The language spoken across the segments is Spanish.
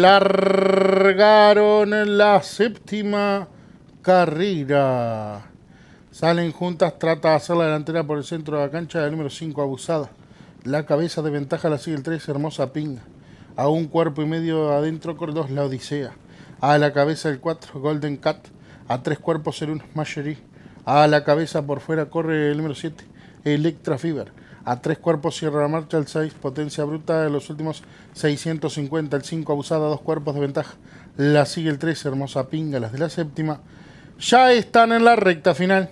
largaron la séptima carrera. Salen juntas, trata de hacer la delantera por el centro de la cancha el número 5, abusada. La cabeza de ventaja la sigue el 3, hermosa pinga. A un cuerpo y medio adentro, corre 2, la odisea. A la cabeza el 4, Golden Cat. A tres cuerpos el 1, Mashery. A la cabeza por fuera corre el número 7, Electra Fever. A tres cuerpos cierra la marcha, el 6 potencia bruta de los últimos 650, el 5 abusada, dos cuerpos de ventaja. La sigue el 3, hermosa pinga, las de la séptima. Ya están en la recta final.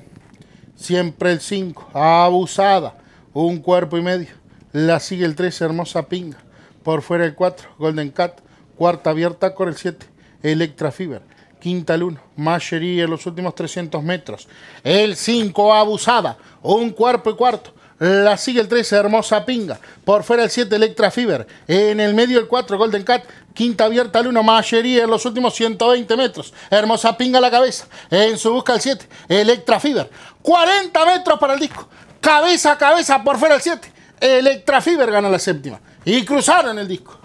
Siempre el 5, abusada, un cuerpo y medio. La sigue el 3, hermosa pinga. Por fuera el 4, Golden Cat. Cuarta abierta con el 7, Electra Fever. Quinta el 1, en los últimos 300 metros. El 5, abusada, un cuerpo y cuarto. La sigue el 13, Hermosa Pinga. Por fuera el 7, Electra Fever En el medio el 4, Golden Cat. Quinta abierta al 1, Mayería en los últimos 120 metros. Hermosa Pinga la cabeza. En su busca el 7, Electra Fever 40 metros para el disco. Cabeza a cabeza por fuera el 7. Electra Fever gana la séptima. Y cruzaron el disco.